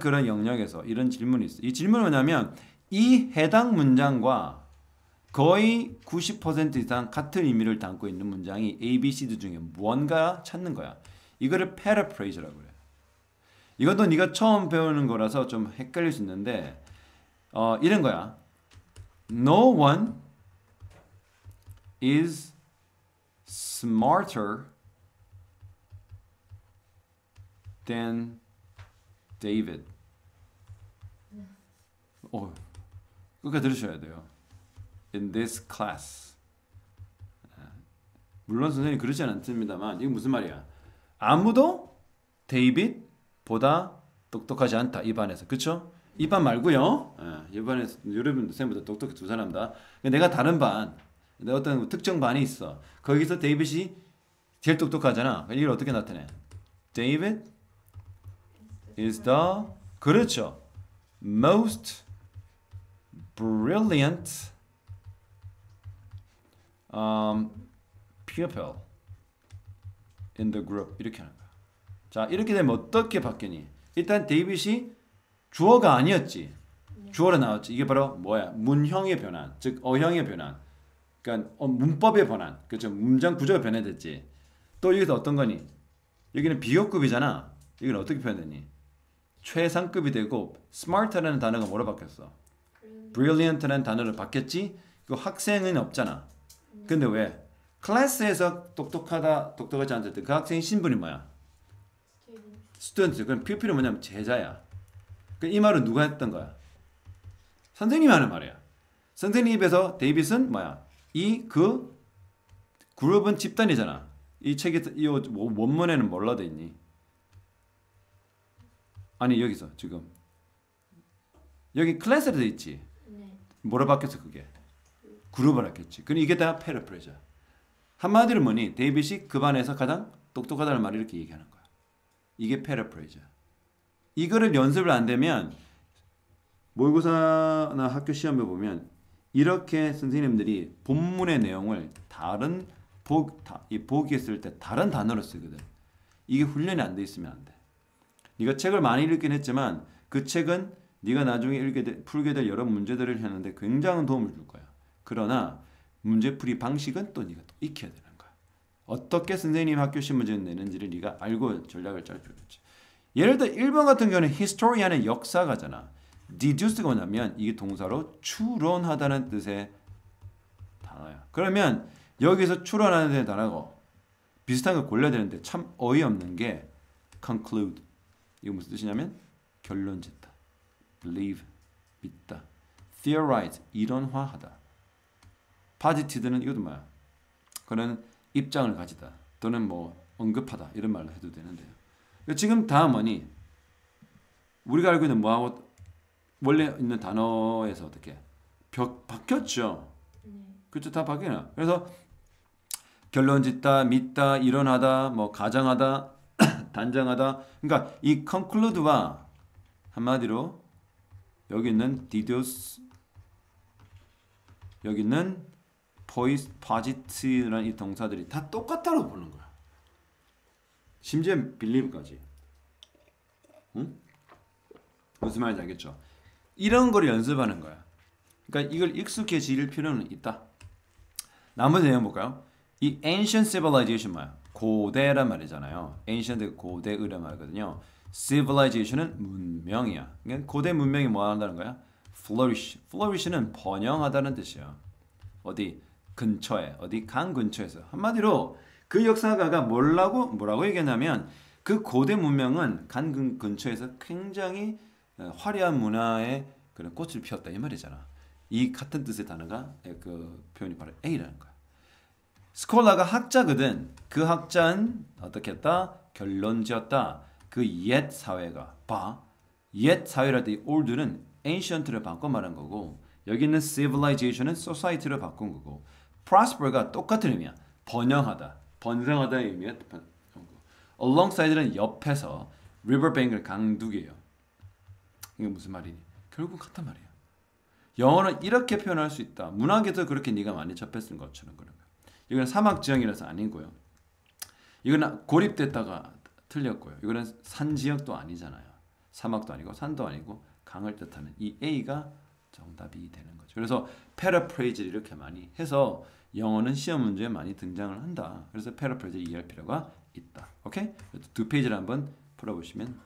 그런 영역에서 이런 질문이 있어요. 이 질문은 뭐냐면 이 해당 문장과 거의 90% 이상 같은 의미를 담고 있는 문장이 A, B, C, D 중에 뭔가 찾는 거야. 이거를 paraphrase라고 그래. 이것도 네가 처음 배우는 거라서 좀 헷갈릴 수 있는데 어, 이런 거야. No one is smarter than David. 오, 어, 끝까지 들으셔야 돼요. In this class. 아, 물론 선생님 그러진 않습니다만 이게 무슨 말이야? 아무도 데이빗보다 똑똑하지 않다 이 반에서 그쵸? 이반 말고요. 아, 이 반에서 여러분 선생님보다 똑똑해 두 사람 다. 그러니까 내가 다른 반, 내가 어떤 특정 반이 있어. 거기서 데이빗이 제일 똑똑하잖아. 그러니까 이걸 어떻게 나타내? 데이빗 is the 그렇죠. most brilliant um, pupil in the group 이렇게 하는 거야. 자 이렇게 되면 어떻게 바뀌니? 일단 데이빗이 주어가 아니었지. 주어로 나왔지. 이게 바로 뭐야? 문형의 변환, 즉 어형의 변환. 그러니까 어, 문법의 변환, 그렇죠? 문장 구조가 변화됐지. 또 여기서 어떤 거니? 여기는 비교급이잖아. 이건 어떻게 표현되니? 최상급이 되고 smart라는 단어가 뭐로 바뀌었어? brilliant라는 단어로 바뀌었지? 그 학생은 없잖아. 음. 근데 왜? 클래스에서 똑똑하다, 똑똑하지 않을 때그 학생의 신분이 뭐야? 스튜던트. 그럼 POP는 뭐냐면 제자야. 이 말은 누가 했던 거야? 선생님이 하는 말이야. 선생님 입에서 데이빗은 뭐야? 이, 그, 그룹은 집단이잖아. 이 책에, 이 원문에는 뭘로 돼 있니? 아니 여기서 지금 여기 클래스로 돼 있지. 네. 뭐로 바뀌었어 그게? 그룹을 바뀌었지. 그럼 이게 다 페르프레자. 한마디로 뭐니? 데이빗이 그 반에서 가장 똑똑하다는 말을 이렇게 얘기하는 거야. 이게 페르프레자. 이거를 연습을 안 되면 모의고사나 학교 시험에 보면 이렇게 선생님들이 본문의 내용을 다른 보, 다, 이 보기 했을 때 다른 단어로 쓰거든. 이게 훈련이 안 돼 있으면 안 돼. 네가 책을 많이 읽긴 했지만 그 책은 네가 나중에 읽게 되, 풀게 될 여러 문제들을 하는데 굉장한 도움을 줄 거야. 그러나 문제풀이 방식은 또 네가 또 익혀야 되는 거야. 어떻게 선생님 학교 신문제를 내는지를 네가 알고 전략을 짤 필요 있지. 예를 들어 일번 같은 경우는 historian은 역사가잖아. deduce가 뭐냐면 이게 동사로 추론하다는 뜻의 단어야. 그러면 여기서 추론하는 단어고 비슷한 걸 골라야 되는데 참 어이없는 게 conclude 이거 무슨 뜻이냐면 결론 짓다. believe 믿다. theorize 이론화하다. p o s i t e 는 이것도 뭐야? 그는 입장을 가지다 또는 뭐 언급하다 이런 말로 해도 되는데요. 그러니까 지금 다음원이 우리가 알고 있는 뭐하고 원래 있는 단어에서 어떻게 벽, 바뀌었죠. 그렇죠 다 바뀌나. 그래서 결론 짓다, 믿다, 이론하다, 뭐 가장하다 단정하다. 그러니까 이 conclude와 한마디로 여기 있는 deduce 여기 있는 p o s i posit라는 이 동사들이 다 똑같다고 보는 거야. 심지어 believe까지. 응? 무슨 말인지 알겠죠? 이런 걸 연습하는 거야. 그러니까 이걸 익숙해질 필요는 있다. 나머지 내용 볼까요? 이 ancient civilization 뭐야? 고대란 말이잖아요. a n c i e n t 고대의 말이거든요. civilization은 문명이야. 그러니까 고대 문명이 뭐 한다는 거야? flourish. flourish는 번영하다는 뜻이야. 어디 근처에, 어디 강 근처에서. 한마디로 그 역사가가 뭐라고 뭐라고 얘기하냐면 그 고대 문명은 강 근처에서 굉장히 어, 화려한 문화의 그런 꽃을 피웠다 이 말이잖아. 이 같은 뜻의 단어가 예, 그 표현이 바로 A라는 거야. 스콜라가 학자거든. 그 학자는 어떻게 했다? 결론 지었다. 그 옛 사회가 봐. 옛 사회랄 때이 o l 는 ancient를 바꿔 말한 거고 여기 있는 civilization은 society를 바꾼 거고 prosper가 똑같은 의미야. 번영하다. 번성하다의 의미야. alongside는 옆에서 riverbank을 강둑이요 이게 무슨 말이니? 결국 같은 말이야. 영어는 이렇게 표현할 수 있다. 문학에서 그렇게 네가 많이 접했을 것처럼 그런 거야. 이건 사막 지형이라서 아니고요. 이건 고립됐다가 틀렸고요. 이거는 산 지역도 아니잖아요. 사막도 아니고 산도 아니고 강을 뜻하는 이 A가 정답이 되는 거죠. 그래서 패러프레이즈 이렇게 많이 해서 영어는 시험 문제에 많이 등장을 한다. 그래서 패러프레이즈 이해할 필요가 있다. 오케이? 두 페이지를 한번 풀어보시면